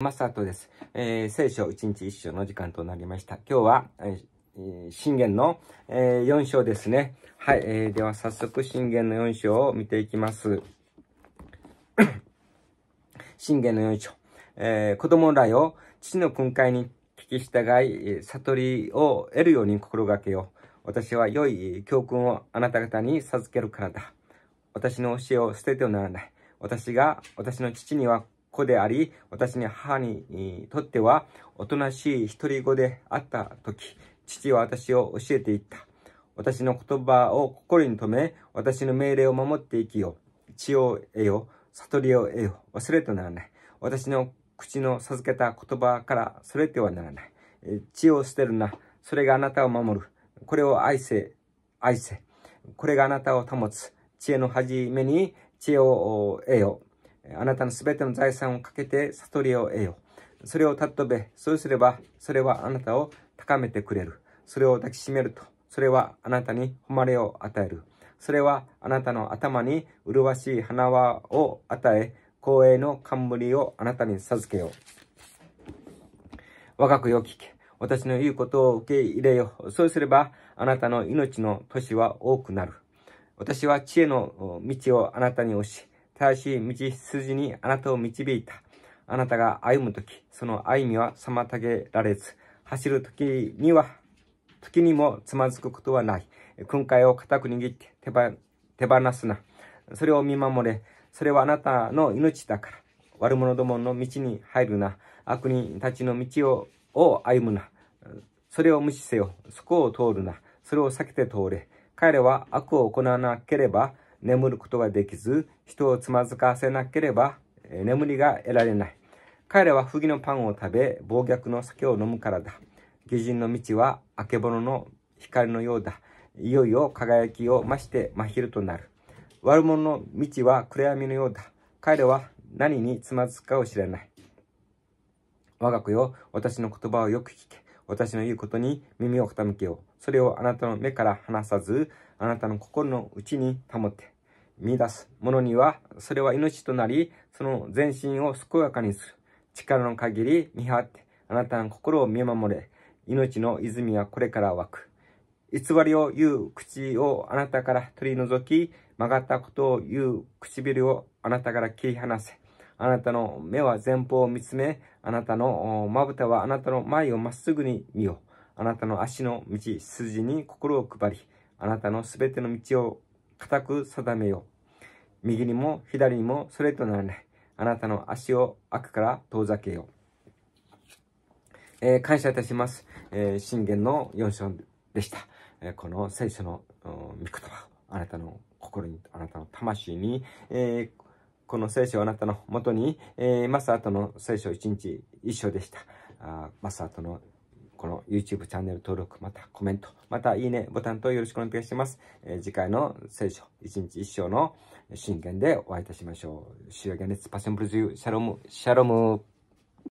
マスタートです。えー、聖書一日一章の時間となりました。今日は、えー、信玄の、えー、4章ですね。はい、えー、では早速信玄の4章を見ていきます。信玄の4章。えー、子供らよ、父の訓戒に聞き従い、悟りを得るように心がけよう。私は良い教訓をあなた方に授けるからだ。私の教えを捨ててはならない。私が、私の父には子であり、私に母にとっては、おとなしい一り子であった時、父は私を教えていった。私の言葉を心に留め、私の命令を守って生きよ。血を得よ。悟りを得よ。忘れてならない。私の口の授けた言葉からそれてはならない。血を捨てるな。それがあなたを守る。これを愛せ。愛せ。これがあなたを保つ。知恵の初めに知恵を得よ。あなたのすべての財産をかけて悟りを得よ。それを尊べ。そうすれば、それはあなたを高めてくれる。それを抱きしめると。それはあなたに誉れを与える。それはあなたの頭に麗しい花輪を与え、光栄の冠をあなたに授けよう。若くよきけ。私の言うことを受け入れよ。そうすれば、あなたの命の年は多くなる。私は知恵の道をあなたに教え、正しい道筋にあなたを導いた。あなたが歩むとき、その歩みは妨げられず、走るときには、時にもつまずくことはない。訓戒を固く握って手ば手放すな。それを見守れ。それはあなたの命だから。悪者どもの道に入るな。悪人たちの道を歩むな。それを無視せよ。そこを通るな。それを避けて通れ。彼は悪を行わなければ、眠ることができず、人をつまずかせなければ、え眠りが得られない。彼は不義のパンを食べ、暴虐の酒を飲むからだ。義人の道は、あけぼのの光のようだ。いよいよ輝きを増して真昼となる。悪者の道は暗闇のようだ。彼は何につまずくかを知らない。我が子よ、私の言葉をよく聞け。私の言うことに耳を傾けよう。それをあなたの目から離さず、あなたの心の内に保って。見出す者には、それは命となり、その全身を健やかにする。力の限り見張って、あなたの心を見守れ。命の泉はこれから湧く。偽りを言う口をあなたから取り除き、曲がったことを言う唇をあなたから切り離せ。あなたの目は前方を見つめ、あなたのまぶたはあなたの前をまっすぐに見よ。あなたの足の道筋に心を配り、あなたのすべての道を固く定めよ右にも左にもそれとならない。あなたの足を悪から遠ざけよう。えー、感謝いたします。えー、信玄の4章でした。えー、この聖書の御言葉あなたの心に、あなたの魂に、えー、この聖書をあなたのもとに、えー、マスターとの聖書1日一緒でした。あマスターとのこの YouTube チャンネル登録、またコメント、またいいねボタンとよろしくお願いします。えー、次回の聖書、一日一章の信玄でお会いいたしましょう。主よげねつパションブルズユー、シャロム、シャロム。